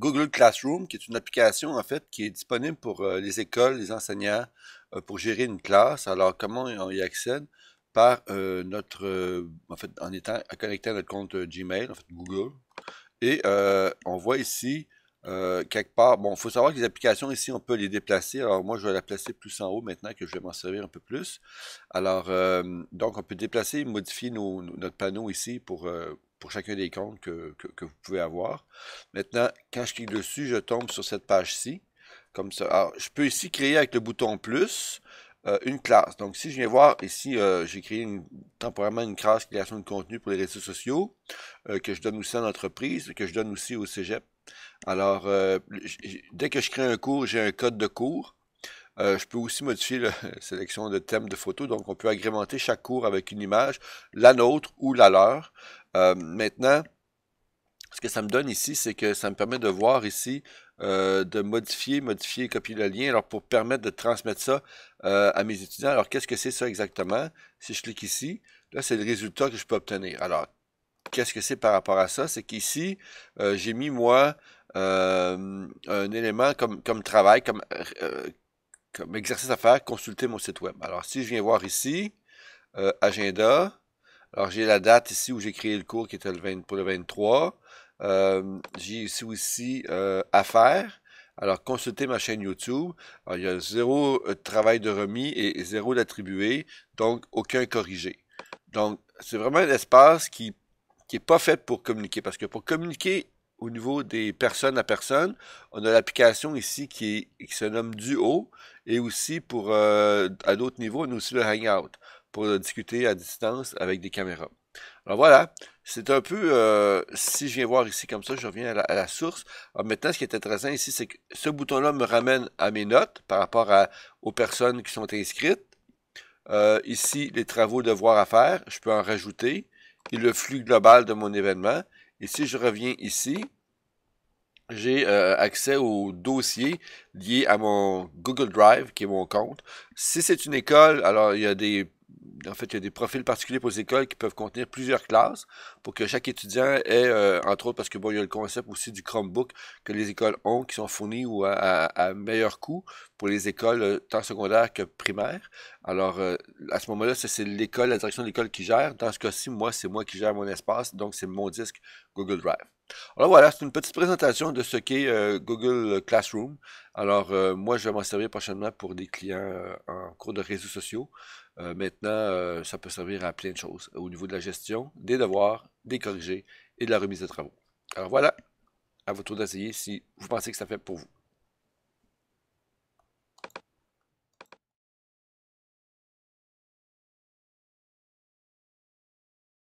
Google Classroom, qui est une application en fait qui est disponible pour euh, les écoles, les enseignants, euh, pour gérer une classe. Alors comment on y accède Par euh, notre, en fait, en étant connecté à notre compte Gmail, en fait Google. Et on voit ici quelque part. Bon, il faut savoir que les applications ici, on peut les déplacer. Alors moi, je vais la placer plus en haut maintenant que je vais m'en servir un peu plus. Alors donc, on peut déplacer, modifier notre panneau ici pour pour chacun des comptes que, vous pouvez avoir. Maintenant, quand je clique dessus, je tombe sur cette page-ci, comme ça. Alors, je peux ici créer avec le bouton plus euh, une classe. Donc, si je viens voir ici, euh, j'ai créé une, temporairement une classe création de contenu pour les réseaux sociaux euh, que je donne aussi en entreprise, que je donne aussi au cégep. Alors, dès que je crée un cours, j'ai un code de cours. Euh, je peux aussi modifier la sélection de thèmes de photo. donc on peut agrémenter chaque cours avec une image, la nôtre ou la leur. Euh, maintenant, ce que ça me donne ici, c'est que ça me permet de voir ici, euh, de modifier, modifier, copier le lien, alors pour permettre de transmettre ça à mes étudiants. Alors qu'est-ce que c'est ça exactement? Si je clique ici, là c'est le résultat que je peux obtenir. Alors, qu'est-ce que c'est par rapport à ça? C'est qu'ici, j'ai mis moi... un élément comme, comme travail, comme comme exercice à faire, consulter mon site web. Alors, si je viens voir ici, euh, agenda, alors j'ai la date ici où j'ai créé le cours qui était le 20, pour le 23. Euh, j'ai ici aussi euh, affaires. Alors, consulter ma chaîne YouTube. Alors, il y a zéro euh, travail de remis et zéro d'attribué, donc aucun corrigé. Donc, c'est vraiment un espace qui qui n'est pas fait pour communiquer. Parce que pour communiquer, au niveau des personnes à personne, on a l'application ici qui, se nomme Duo et aussi pour euh, à d'autres niveaux, on a aussi le Hangout pour discuter à distance avec des caméras. Alors voilà, c'est un peu, euh, si je viens voir ici comme ça, je reviens à la, source. Alors maintenant, ce qui est intéressant ici, c'est que ce bouton-là me ramène à mes notes par rapport aux personnes qui sont inscrites. Euh, ici, les travaux, devoirs à faire, je peux en rajouter. Et le flux global de mon événement. Et si je reviens ici, j'ai euh, accès au dossier lié à mon Google Drive, qui est mon compte. Si c'est une école, alors il y a des en fait, il y a des profils particuliers pour les écoles qui peuvent contenir plusieurs classes pour que chaque étudiant ait, euh, entre autres, parce que bon, il y a le concept aussi du Chromebook que les écoles ont, qui sont fournis ou à meilleur coût, pour les écoles, euh, tant secondaires que primaires. Alors, euh, à ce moment-là, c'est l'école, la direction de l'école qui gère. Dans ce cas-ci, moi, c'est moi qui gère mon espace, donc c'est mon disque Google Drive. Alors voilà, c'est une petite présentation de ce qu'est euh, Google Classroom. Alors, moi, je vais m'en servir prochainement pour des clients en cours de réseaux sociaux. maintenant, ça peut servir à plein de choses au niveau de la gestion, des devoirs, des corrigés et de la remise de travaux. Alors voilà, à votre tour d'essayer si vous pensez que ça fait pour vous.